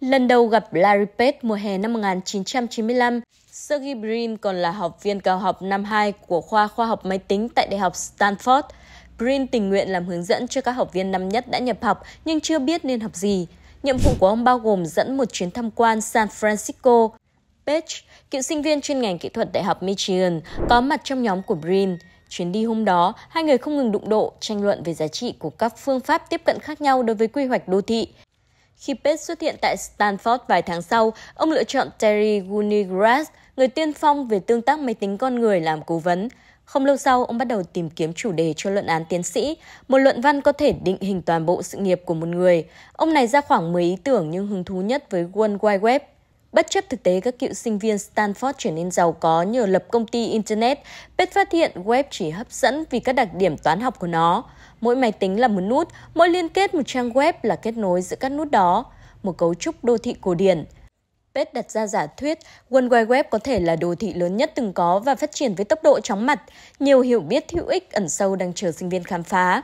Lần đầu gặp Larry Page mùa hè năm 1995, Sergey Brin còn là học viên cao học năm 2 của khoa khoa học máy tính tại Đại học Stanford. Brin tình nguyện làm hướng dẫn cho các học viên năm nhất đã nhập học nhưng chưa biết nên học gì. Nhiệm vụ của ông bao gồm dẫn một chuyến tham quan San Francisco. Page, cựu sinh viên chuyên ngành kỹ thuật Đại học Michigan, có mặt trong nhóm của Brin. Chuyến đi hôm đó, hai người không ngừng đụng độ, tranh luận về giá trị của các phương pháp tiếp cận khác nhau đối với quy hoạch đô thị, khi Pets xuất hiện tại Stanford vài tháng sau, ông lựa chọn Terry Gunigrass, người tiên phong về tương tác máy tính con người làm cố vấn. Không lâu sau, ông bắt đầu tìm kiếm chủ đề cho luận án tiến sĩ, một luận văn có thể định hình toàn bộ sự nghiệp của một người. Ông này ra khoảng 10 ý tưởng nhưng hứng thú nhất với World Wide Web. Bất chấp thực tế các cựu sinh viên Stanford trở nên giàu có nhờ lập công ty Internet, Pet phát hiện web chỉ hấp dẫn vì các đặc điểm toán học của nó. Mỗi máy tính là một nút, mỗi liên kết một trang web là kết nối giữa các nút đó, một cấu trúc đô thị cổ điển. Pet đặt ra giả thuyết World Wide Web có thể là đô thị lớn nhất từng có và phát triển với tốc độ chóng mặt. Nhiều hiểu biết hữu ích ẩn sâu đang chờ sinh viên khám phá.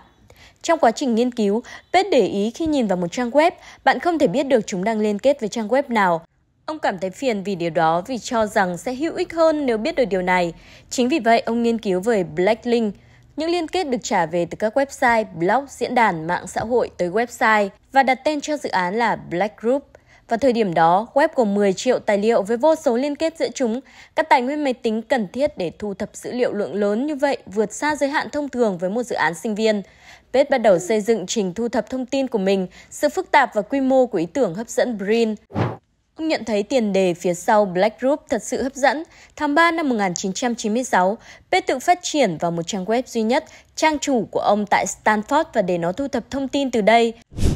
Trong quá trình nghiên cứu, Pet để ý khi nhìn vào một trang web, bạn không thể biết được chúng đang liên kết với trang web nào – Ông cảm thấy phiền vì điều đó vì cho rằng sẽ hữu ích hơn nếu biết được điều này. Chính vì vậy, ông nghiên cứu về Blacklink, những liên kết được trả về từ các website, blog, diễn đàn, mạng xã hội tới website và đặt tên cho dự án là Black Group. Vào thời điểm đó, web gồm 10 triệu tài liệu với vô số liên kết giữa chúng. Các tài nguyên máy tính cần thiết để thu thập dữ liệu lượng lớn như vậy vượt xa giới hạn thông thường với một dự án sinh viên. Pet bắt đầu xây dựng trình thu thập thông tin của mình, sự phức tạp và quy mô của ý tưởng hấp dẫn Brin. Ông nhận thấy tiền đề phía sau Black Group thật sự hấp dẫn. Tháng 3 năm 1996, P tự phát triển vào một trang web duy nhất, trang chủ của ông tại Stanford và để nó thu thập thông tin từ đây.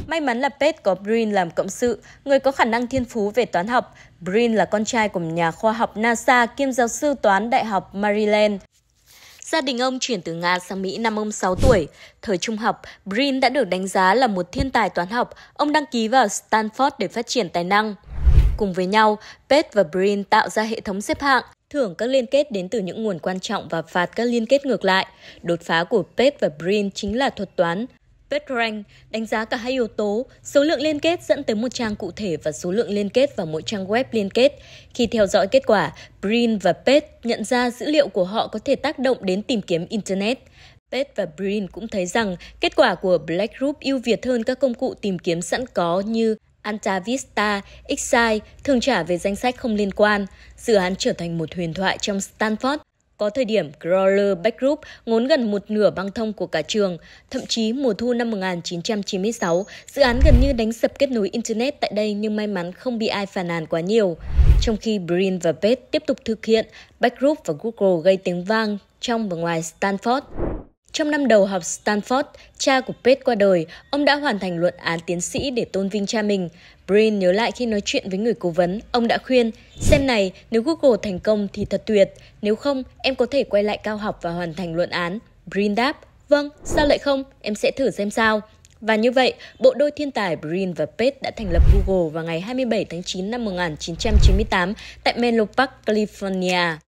May mắn là Pet có Brin làm cộng sự, người có khả năng thiên phú về toán học. Brin là con trai của nhà khoa học NASA kiêm giáo sư toán Đại học Maryland. Gia đình ông chuyển từ Nga sang Mỹ năm ông 6 tuổi. Thời trung học, Brin đã được đánh giá là một thiên tài toán học. Ông đăng ký vào Stanford để phát triển tài năng. Cùng với nhau, PET và BRIN tạo ra hệ thống xếp hạng, thưởng các liên kết đến từ những nguồn quan trọng và phạt các liên kết ngược lại. Đột phá của PET và BRIN chính là thuật toán PetRank đánh giá cả hai yếu tố, số lượng liên kết dẫn tới một trang cụ thể và số lượng liên kết vào mỗi trang web liên kết. Khi theo dõi kết quả, Brin và Pet nhận ra dữ liệu của họ có thể tác động đến tìm kiếm Internet. Pet và Brin cũng thấy rằng kết quả của Black Group ưu việt hơn các công cụ tìm kiếm sẵn có như antavista Vista, Excite thường trả về danh sách không liên quan. Dự án trở thành một huyền thoại trong Stanford. Có thời điểm, Crawler Back Group ngốn gần một nửa băng thông của cả trường. Thậm chí mùa thu năm 1996, dự án gần như đánh sập kết nối Internet tại đây nhưng may mắn không bị ai phàn nàn quá nhiều. Trong khi Brin và Page tiếp tục thực hiện, Back Group và Google gây tiếng vang trong và ngoài Stanford. Trong năm đầu học Stanford, cha của Pete qua đời, ông đã hoàn thành luận án tiến sĩ để tôn vinh cha mình. Brin nhớ lại khi nói chuyện với người cố vấn, ông đã khuyên, xem này, nếu Google thành công thì thật tuyệt, nếu không, em có thể quay lại cao học và hoàn thành luận án. Brin đáp, vâng, sao lại không, em sẽ thử xem sao. Và như vậy, bộ đôi thiên tài Brin và Pete đã thành lập Google vào ngày 27 tháng 9 năm 1998 tại Menlo Park, California.